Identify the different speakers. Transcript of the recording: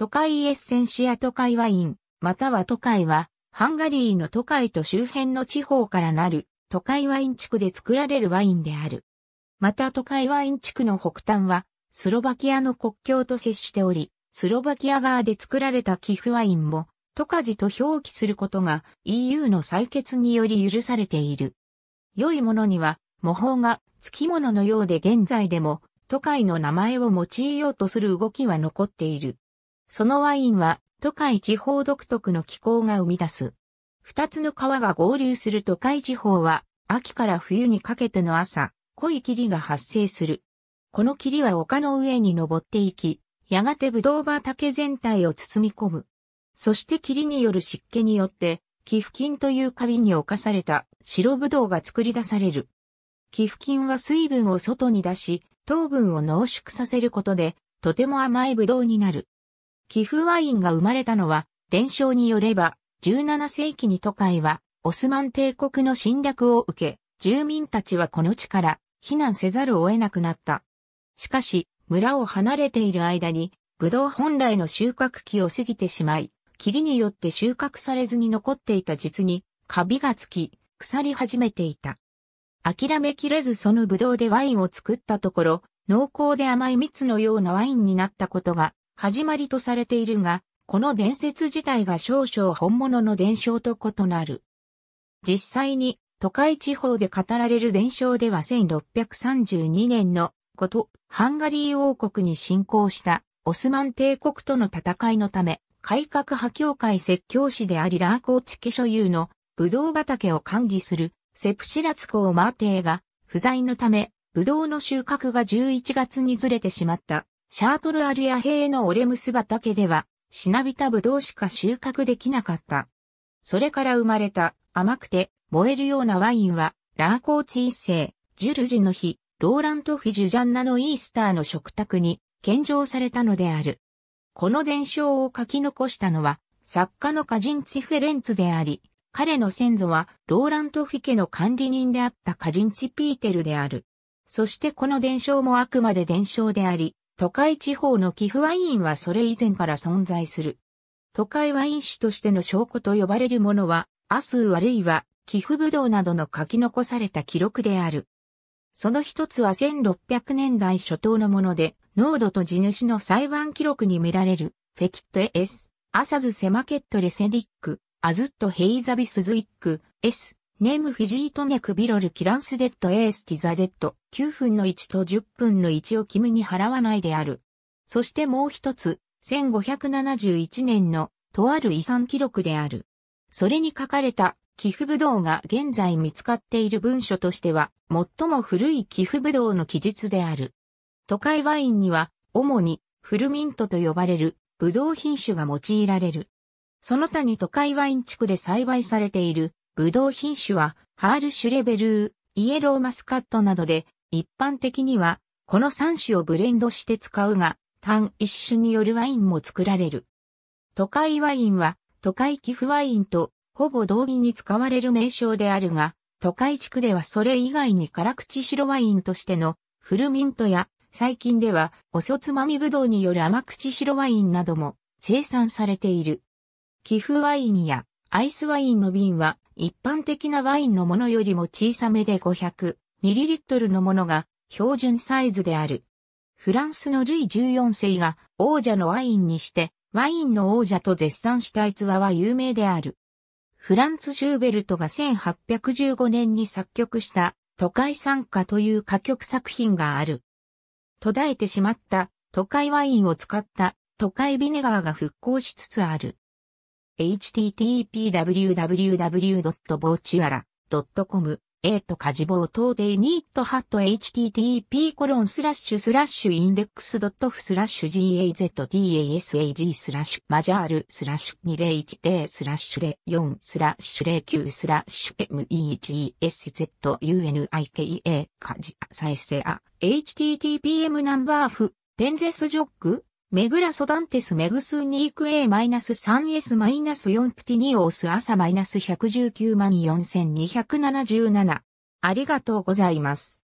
Speaker 1: 都会エッセンシア都会ワイン、または都会は、ハンガリーの都会と周辺の地方からなる、都会ワイン地区で作られるワインである。また都会ワイン地区の北端は、スロバキアの国境と接しており、スロバキア側で作られた寄付ワインも、都カジと表記することが EU の採決により許されている。良いものには、模倣が付き物のようで現在でも、都会の名前を用いようとする動きは残っている。そのワインは都会地方独特の気候が生み出す。二つの川が合流する都会地方は秋から冬にかけての朝、濃い霧が発生する。この霧は丘の上に登っていき、やがてブドウ畑全体を包み込む。そして霧による湿気によって、寄付金というカビに侵された白ブドウが作り出される。寄付金は水分を外に出し、糖分を濃縮させることで、とても甘いブドウになる。寄付ワインが生まれたのは、伝承によれば、17世紀に都会は、オスマン帝国の侵略を受け、住民たちはこの地から避難せざるを得なくなった。しかし、村を離れている間に、ブドウ本来の収穫期を過ぎてしまい、霧によって収穫されずに残っていた実に、カビがつき、腐り始めていた。諦めきれずそのブドウでワインを作ったところ、濃厚で甘い蜜のようなワインになったことが始まりとされているが、この伝説自体が少々本物の伝承と異なる。実際に都会地方で語られる伝承では1632年のこと、ハンガリー王国に侵攻したオスマン帝国との戦いのため、改革派協会説教師でありラーコーチ家所有のブドウ畑を管理するセプシラツコーマーテーが不在のため、ブドウの収穫が11月にずれてしまった。シャートルアリア兵のオレムス畑では、しなびたぶどうしか収穫できなかった。それから生まれた甘くて燃えるようなワインは、ラーコーチ一世、ジュルジュの日、ローラント・フィジュジャンナのイースターの食卓に献上されたのである。この伝承を書き残したのは、作家のカジンチ・フェレンツであり、彼の先祖はローラント・フィケの管理人であったカジンチ・ピーテルである。そしてこの伝承もあくまで伝承であり、都会地方の寄付ワインはそれ以前から存在する。都会ワイン酒としての証拠と呼ばれるものは、アスーあるいは、寄付ぶどなどの書き残された記録である。その一つは1600年代初頭のもので、濃度と地主の裁判記録に見られる、フェキットエス、アサズセマケットレセディック、アズットヘイザビスズイック、エス、ネームフィジートネクビロルキランスデッドエースティザデッド9分の1と10分の1をキムに払わないである。そしてもう一つ、1571年のとある遺産記録である。それに書かれた寄付ドウが現在見つかっている文書としては最も古い寄付ドウの記述である。都会ワインには主にフルミントと呼ばれるブドウ品種が用いられる。その他に都会ワイン地区で栽培されているブドウ品種は、ハールシュレベルー、イエローマスカットなどで、一般的には、この3種をブレンドして使うが、単一種によるワインも作られる。都会ワインは、都会寄付ワインと、ほぼ同義に使われる名称であるが、都会地区ではそれ以外に辛口白ワインとしての、フルミントや、最近では、おそつまみぶどうによる甘口白ワインなども、生産されている。寄付ワインや、アイスワインの瓶は、一般的なワインのものよりも小さめで 500ml のものが標準サイズである。フランスのルイ14世が王者のワインにして、ワインの王者と絶賛した逸話は有名である。フランツ・シューベルトが1815年に作曲した都会参加という歌曲作品がある。途絶えてしまった都会ワインを使った都会ビネガーが復興しつつある。http://www.bochuara.com、っと家事棒等でニ n トハット h t t p コロンスラッシュスラッシュインデックスドットフスラッシュ gaztasag スラッシュマジャールスラッシュ2010スラッシュ04スラッシュ09スラッシュ megszunike 家事再生あ httpm ナンバーフペンゼスジョックメグラソダンテスメグスニーク A-3S-4 プティニオース朝 -119 万4277。ありがとうございます。